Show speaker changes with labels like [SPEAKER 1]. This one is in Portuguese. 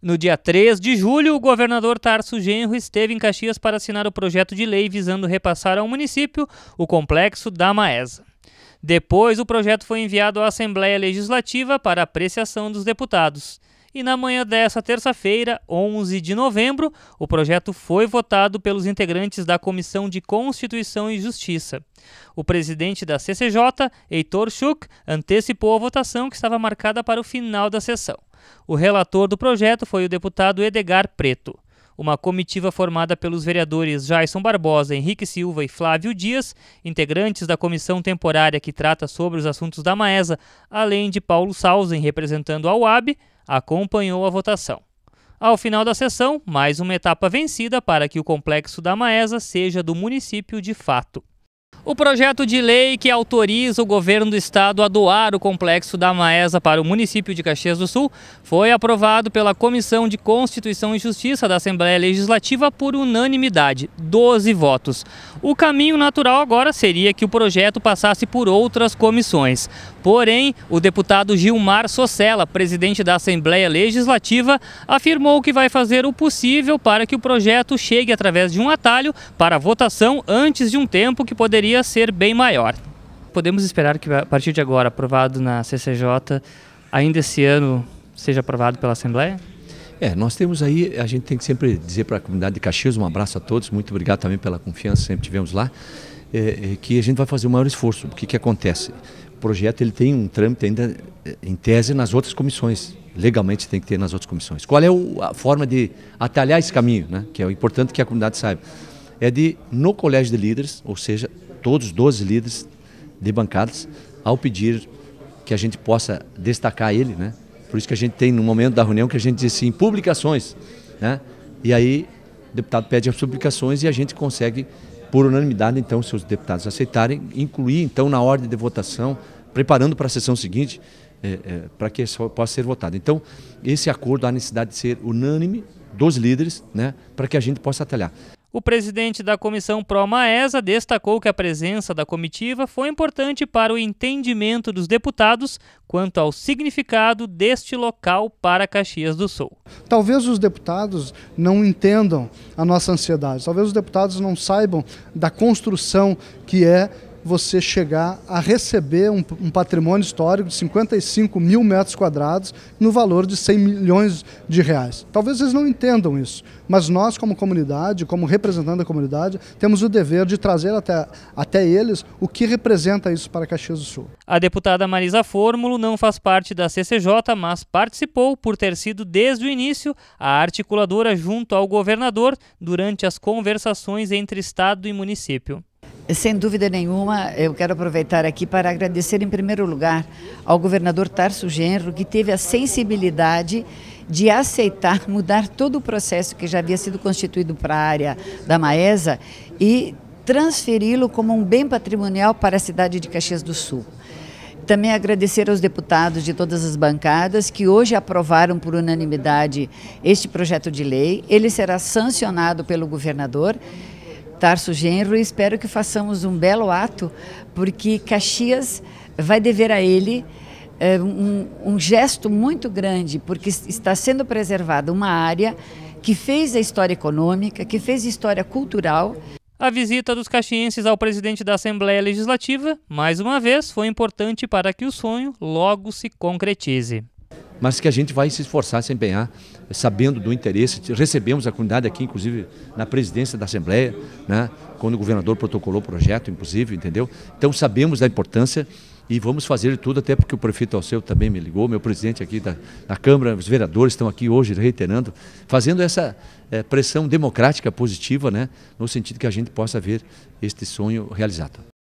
[SPEAKER 1] No dia 3 de julho, o governador Tarso Genro esteve em Caxias para assinar o projeto de lei visando repassar ao município o complexo da Maesa. Depois, o projeto foi enviado à Assembleia Legislativa para apreciação dos deputados. E na manhã desta terça-feira, 11 de novembro, o projeto foi votado pelos integrantes da Comissão de Constituição e Justiça. O presidente da CCJ, Heitor Schuch, antecipou a votação que estava marcada para o final da sessão. O relator do projeto foi o deputado Edgar Preto. Uma comitiva formada pelos vereadores Jaison Barbosa, Henrique Silva e Flávio Dias, integrantes da comissão temporária que trata sobre os assuntos da Maesa, além de Paulo Sausen, representando a UAB, acompanhou a votação. Ao final da sessão, mais uma etapa vencida para que o complexo da Maesa seja do município de fato. O projeto de lei que autoriza o governo do estado a doar o complexo da Maesa para o município de Caxias do Sul foi aprovado pela Comissão de Constituição e Justiça da Assembleia Legislativa por unanimidade, 12 votos. O caminho natural agora seria que o projeto passasse por outras comissões. Porém, o deputado Gilmar Socella, presidente da Assembleia Legislativa, afirmou que vai fazer o possível para que o projeto chegue através de um atalho para votação antes de um tempo que poderia poderia ser bem maior. Podemos esperar que, a partir de agora, aprovado na CCJ, ainda esse ano seja aprovado pela Assembleia?
[SPEAKER 2] É, nós temos aí, a gente tem que sempre dizer para a comunidade de Caxias, um abraço a todos, muito obrigado também pela confiança que sempre tivemos lá, é, é, que a gente vai fazer o maior esforço. O que, que acontece? O projeto ele tem um trâmite ainda é, em tese nas outras comissões, legalmente tem que ter nas outras comissões. Qual é o, a forma de atalhar esse caminho, né? que é o importante que a comunidade saiba? É de, no colégio de líderes, ou seja, todos os 12 líderes de bancadas, ao pedir que a gente possa destacar ele, né? Por isso que a gente tem no momento da reunião que a gente diz assim, publicações, né? E aí o deputado pede as publicações e a gente consegue por unanimidade, então, se os deputados aceitarem, incluir então na ordem de votação, preparando para a sessão seguinte, é, é, para que possa ser votado. Então, esse acordo há necessidade de ser unânime dos líderes, né, para que a gente possa atalhar.
[SPEAKER 1] O presidente da comissão Pró-Maesa destacou que a presença da comitiva foi importante para o entendimento dos deputados quanto ao significado deste local para Caxias do Sul.
[SPEAKER 3] Talvez os deputados não entendam a nossa ansiedade, talvez os deputados não saibam da construção que é você chegar a receber um, um, patrimônio histórico de 55 mil metros quadrados no valor de 100 milhões de reais. Talvez eles não entendam isso, mas nós, como comunidade, como representante da comunidade, temos o dever de trazer até, até eles o que representa isso para Caxias do Sul.
[SPEAKER 1] A deputada Marisa Fórmulo não faz parte da CCJ, mas participou por ter sido desde o início a articuladora junto ao governador durante as conversações entre Estado e município.
[SPEAKER 4] Sem dúvida nenhuma, eu quero aproveitar aqui para agradecer em primeiro lugar ao governador Tarso Genro, que teve a sensibilidade de aceitar mudar todo o processo que já havia sido constituído para a área da Maesa e transferi-lo como um bem patrimonial para a cidade de Caxias do Sul. Também agradecer aos deputados de todas as bancadas que hoje aprovaram por unanimidade este projeto de lei. Ele será sancionado pelo governador Tarso Genro e espero que façamos um belo ato, porque Caxias vai dever a ele é, um, um gesto muito grande, porque está sendo preservada uma área que fez a história econômica, que fez a história cultural. A
[SPEAKER 1] visita dos caxienses ao presidente da Assembleia Legislativa, mais uma vez, foi importante para que o sonho logo se
[SPEAKER 2] concretize mas que a gente vai se esforçar, se empenhar, sabendo do interesse. Recebemos a comunidade aqui, inclusive, na presidência da Assembleia, né? quando o governador protocolou o projeto, inclusive, entendeu? Então sabemos da importância e vamos fazer tudo, até porque o prefeito Alceu também me ligou, meu presidente aqui da, da Câmara, os vereadores estão aqui hoje reiterando, fazendo essa é, pressão democrática positiva, né? no sentido que a gente possa ver este sonho realizado.